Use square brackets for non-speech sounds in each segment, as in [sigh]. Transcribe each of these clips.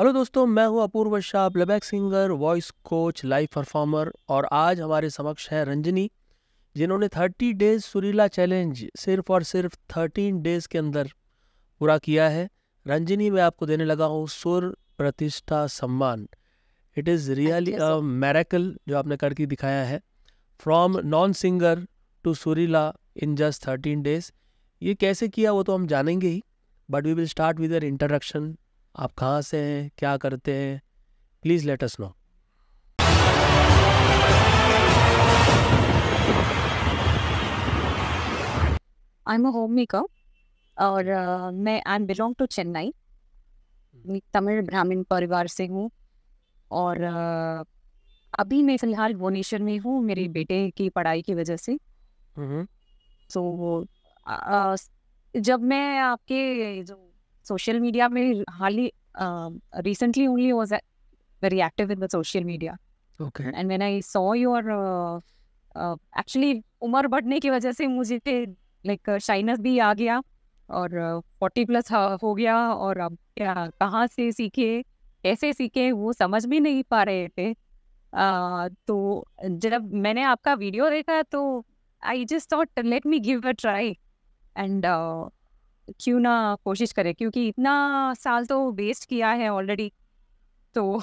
Hello दोस्तों मैं हूं Apoorv Shah playback singer voice coach live performer और आज हमारे समक्ष हैं रंजनी जिन्होंने 30 डेज सुरीला चैलेंज सिर्फ और सिर्फ 13 डेज के अंदर पूरा किया है रंजनी मैं आपको देने लगा हूँ सुर प्रतिष्ठा सम्मान it is really a miracle जो आपने करके दिखाया है फ्रॉम नॉन सिंगर टू सुरीला इन जस्ट थर्टीन डेज ये कैसे किया वो तो हम जानेंगे ही but we will start with your introduction आप कहाँ से हैं क्या करते हैं please let us know I am homemaker और uh, मैं I belong to Chennai Tamil Brahmin परिवार से हूँ और uh, अभी मैं फिलहाल भुवनेश्वर में हूँ मेरे hmm. बेटे की पढ़ाई की वजह से सो mm-hmm. so, uh, uh, जब मैं आपके जो सोशल मीडिया में हाली um, only only very active in in the social media. Okay. And when I saw your uh, uh, उम्र बढ़ने की वजह से मुझे लाइक शाइनस भी आ गया और फोर्टी uh, प्लस हो गया और अब क्या कहाँ से सीखे कैसे सीखे वो समझ भी नहीं पा रहे थे तो जब मैंने आपका वीडियो देखा तो I just thought let me give a try and क्यों ना कोशिश करें क्योंकि इतना साल तो वेस्ट किया है ऑलरेडी तो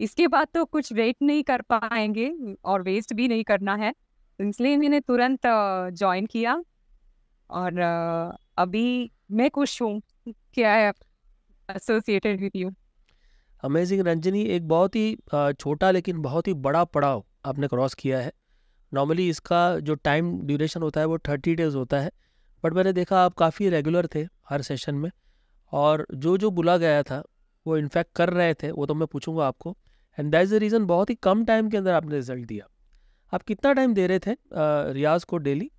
इसके बाद तो कुछ वेट नहीं कर पाएंगे और वेस्ट भी नहीं करना है तो इसलिए मैंने तुरंत ज्वाइन किया और अभी मैं खुश हूँ क्या है associated with you amazing Ranjani एक बहुत ही छोटा लेकिन बहुत ही बड़ा पड़ाव आपने क्रॉस किया है नॉर्मली इसका जो टाइम ड्यूरेशन होता है वो थर्टी डेज होता है बट मैंने देखा आप काफ़ी रेगुलर थे हर सेशन में और जो जो बुला गया था वो इनफैक्ट कर रहे थे वो तो मैं पूछूंगा आपको and that is the reason बहुत ही कम टाइम के अंदर आपने रिजल्ट दिया आप कितना टाइम दे रहे थे रियाज को डेली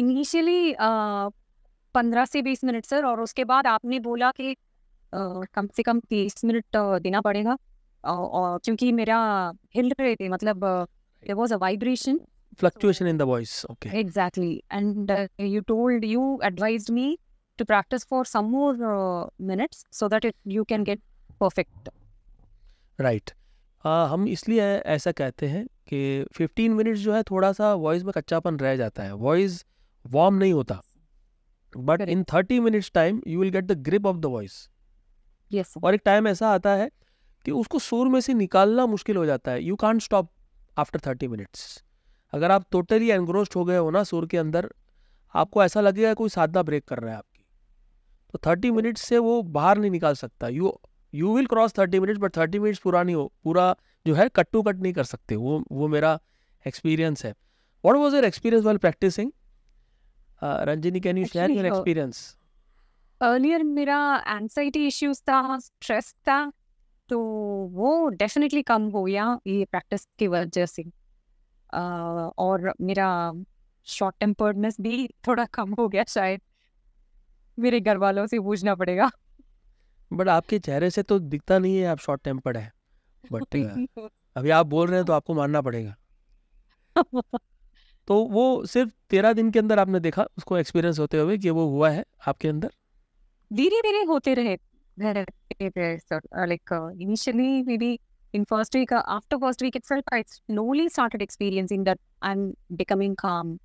इनिशियली पंद्रह से बीस मिनट सर और उसके बाद आपने बोला कि कम से कम तीस मिनट देना पड़ेगा और क्योंकि मेरा हिल रहे थे मतलब was a vibration fluctuation in the voice okay exactly and uh, you told you advised me to practice for some more uh, minutes so that it, you can get perfect right uh, हम इसलिए ऐसा कहते हैं कि 15 minutes जो है थोड़ा सा वॉइस में कच्चापन रह जाता है वॉइस वार्म नहीं होता but in 30 minutes time you will get the grip of the voice yes और एक टाइम ऐसा आता है कि उसको सुर में से निकालना मुश्किल हो जाता है you can't stop after 30 minutes अगर आप टोटली एनग्रोस्ड हो गए हो ना सुर के अंदर आपको ऐसा लगेगा कोई साधना ब्रेक कर रहा है आपकी तो थर्टी मिनट्स से वो बाहर नहीं निकाल सकता you you will cross thirty minutes but thirty minutes पूरा नहीं हो पूरा जो है कट टू कट नहीं कर सकते वो वो मेरा एक्सपीरियंस है what was your experience well practising Ranjani can you share your experience earlier मेरा एनसाइटी इश्यूज था स्ट्रेस था तो वो डेफिनेटली कम हो गया ये प्रैक्टिस की वजह से और मेरा शॉर्ट टेम्पर्डनेस भी थोड़ा कम हो गया शायद मेरे घर वालों से पूछना पड़ेगा बट आपके चेहरे से तो दिखता नहीं है आप शॉर्ट टेम्पर्ड है बट [laughs] अभी आप बोल रहे हैं तो आपको मानना पड़ेगा [laughs] तो वो सिर्फ तेरह दिन के अंदर आपने देखा उसको एक्सपीरियंस होते हुए कि वो हुआ है आपके अंदर धीरे धीरे होते रहे like initially maybe in first week, uh, after first week itself, I slowly started experiencing that I'm becoming calm.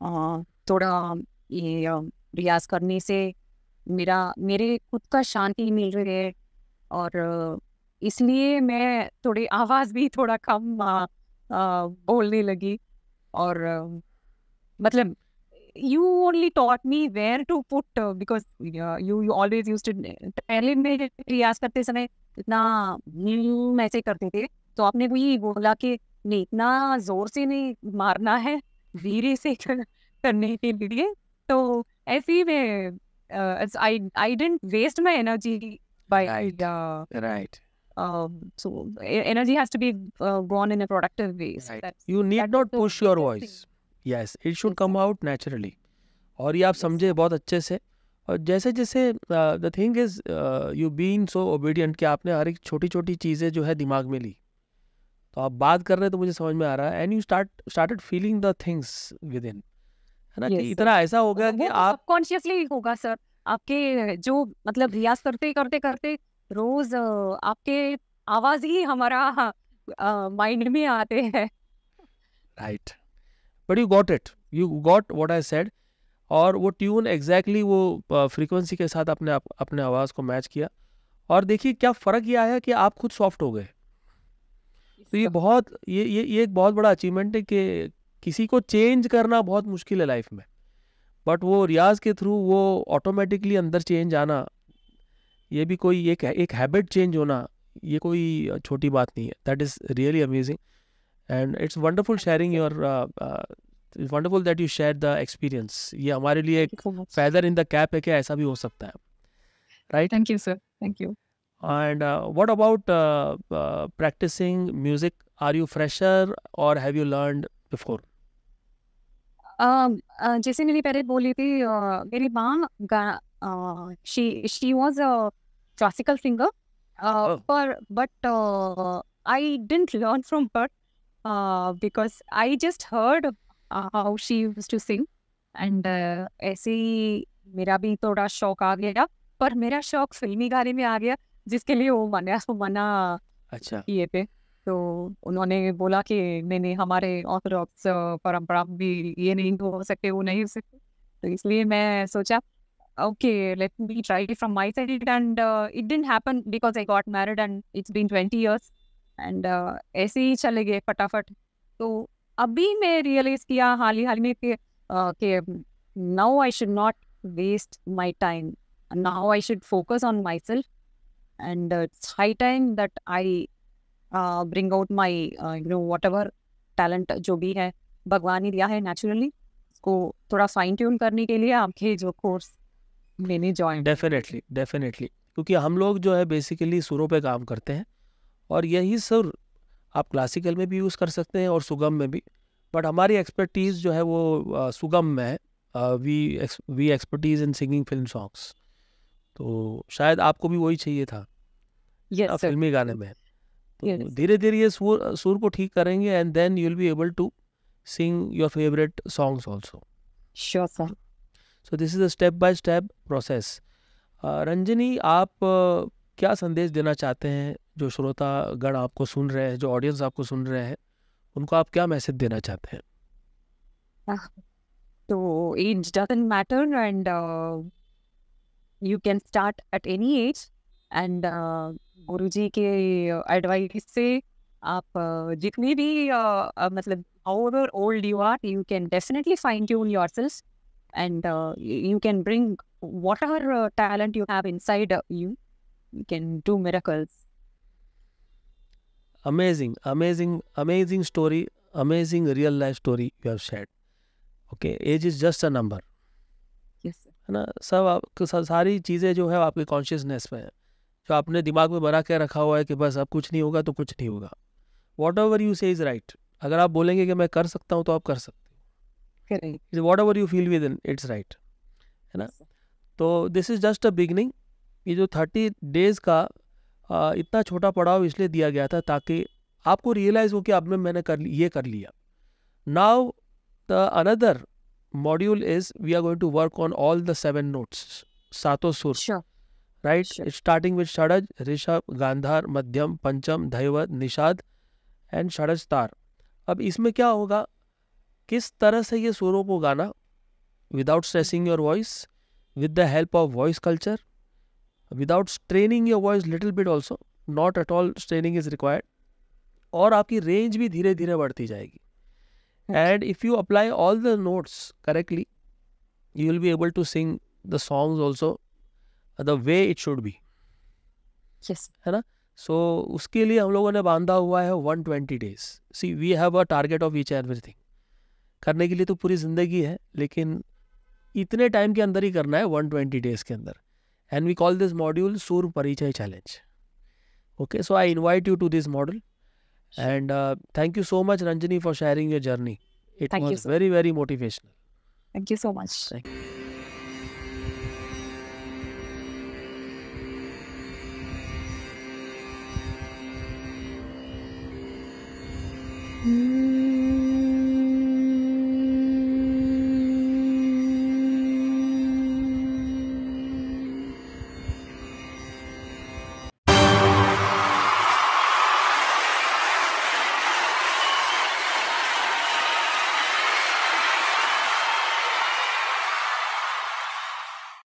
Uh, थोड़ा ये रियाज करने से मेरा मेरे खुद का शांति मिल रही है और इसलिए मैं थोड़ी आवाज़ भी थोड़ा कम आ, आ, बोलने लगी और मतलब you only taught me where to put uh, because uh, you you always used to पहले में रियाज करते समय इतना ऐसे करते थे तो आपने वही बोला कि नहीं इतना जोर से नहीं मारना है धीरे से कर, करने के लिए तो ऐसे ही मैं I I didn't waste my energy by right. Uh, right. Um, so energy has to be uh, gone in a productive way. So right. You need not push your voice. Yes, it should come out naturally. और ये आप समझे बहुत अच्छे से और जैसे जैसे the thing is you been so obedient कि आपने हर एक छोटी छोटी चीज़ें जो है दिमाग में ली तो आप बात कर रहे हैं तो मुझे समझ में आ रहा है and you start started feeling the things within है ना yes, कि इतना ऐसा हो गया कि तो आप कॉन्शियसली होगा सर आपके जो मतलब रियाज करते करते करते रोज आपके आवाज ही हमारा माइंड में आते हैं right but you got it you got what I said और वो ट्यून एग्जैक्टली वो फ्रीक्वेंसी के साथ अपने अपने आवाज़ को मैच किया और देखिए क्या फ़र्क ये आया कि आप खुद सॉफ्ट हो गए तो ये बहुत ये ये ये एक बहुत बड़ा अचीवमेंट है कि किसी को चेंज करना बहुत मुश्किल है लाइफ में बट वो रियाज के थ्रू वो ऑटोमेटिकली अंदर चेंज आना ये भी कोई एक एक हैबिट चेंज होना ये कोई छोटी बात नहीं है that is really amazing and it's wonderful sharing your it's wonderful that you share the experience ये हमारे लिए एक फैदर इन द कैप है कि ऐसा भी हो सकता है right thank you sir thank you and what about practicing music are you fresher और हैव यू लर्नड बिफोर जैसे मैंने पहले बोली थी uh, मेरी माँ she she was a classical singer पर but I didn't learn from but because I just heard how she used to sing and ऐसे ही मेरा भी थोड़ा शौक आ गया पर मेरा शौक फिल्मी गाने में आ गया जिसके लिए वो मना वो मना अच्छा ये पे तो उन्होंने बोला कि नहीं नहीं हमारे ऑर्थोडॉक्स uh, परंपरा भी ये नहीं हो सकते वो नहीं हो सकते तो इसलिए मैं सोचा okay let me try from my side and it uh, happen because I got married and it's been twenty been and uh, ऐसे ही चले गए फटाफट तो अभी मैं रियलाइज किया हाल ही हाल में कि now I should not waste my time now I should focus on myself and it's high time that I bring out my you know whatever talent जो भी है भगवान ही दिया है नेचुरली उसको थोड़ा फाइन ट्यून करने के लिए आपके जो कोर्स मैंने ज्वाइन डेफिनेटली डेफिनेटली क्योंकि हम लोग जो है बेसिकली सुरों पे काम करते हैं और यही सुर आप क्लासिकल में भी यूज़ कर सकते हैं और सुगम में भी बट हमारी एक्सपर्टीज़ जो है वो सुगम में है we we expertise in singing film songs तो शायद आपको भी वही चाहिए था yes, फिल्मी गाने में तो धीरे धीरे ये सुर सुर को ठीक करेंगे and then you will be able to sing your favourite songs also sure sir so this is a step by step process Ranjani आप क्या संदेश देना चाहते हैं जो श्रोता गण आपको सुन रहे हैं जो ऑडियंस आपको सुन रहे हैं उनको आप क्या मैसेज देना चाहते हैं हाँ, तो age doesn't matter and you can start at any age and guru ji के एडवाइस से आप uh, जितनी भी uh, uh, मतलब however old you are, you can definitely fine tune yourself and uh, you can bring whatever uh, talent you have inside uh, you can do miracles. Amazing, amazing, amazing story, amazing real life story you have shared. Okay, age is just a number. Yes. है ना सब आप सारी चीज़ें जो है आपके consciousness में है जो आपने दिमाग में बना के रखा हुआ है कि बस अब कुछ नहीं होगा तो कुछ नहीं होगा whatever you say is right अगर आप बोलेंगे कि मैं कर सकता हूँ तो आप कर सकते हो whatever you feel within it's right है ना तो this is just a beginning ये जो थर्टी डेज़ का आ, इतना छोटा पड़ाव इसलिए दिया गया था ताकि आपको रियलाइज़ हो कि अब मैं मैंने कर ये कर लिया now the another module is we are going to work on all the seven notes सातों सुर राइट स्टार्टिंग विद षडज ऋषभ गांधार मध्यम पंचम धैवत निषाद एंड षडज तार अब इसमें क्या होगा किस तरह से ये सुरों को गाना without stressing your voice with the help of voice culture without straining your voice little bit also not at all straining is required और आपकी रेंज भी धीरे धीरे बढ़ती जाएगी and if you apply all the notes correctly you will be able to sing the songs also the way it should be है ना सो so, उसके लिए हम लोगों ने बांधा हुआ है one twenty days see we have a target of each everything करने के लिए तो पूरी ज़िंदगी है लेकिन इतने टाइम के अंदर ही करना है वन ट्वेंटी डेज के अंदर and we call this module Sur Parichai Challenge. Okay, so I invite you to this model and uh, thank you so much Ranjani for sharing your journey. It thank was you, very, very motivational. Thank you so much.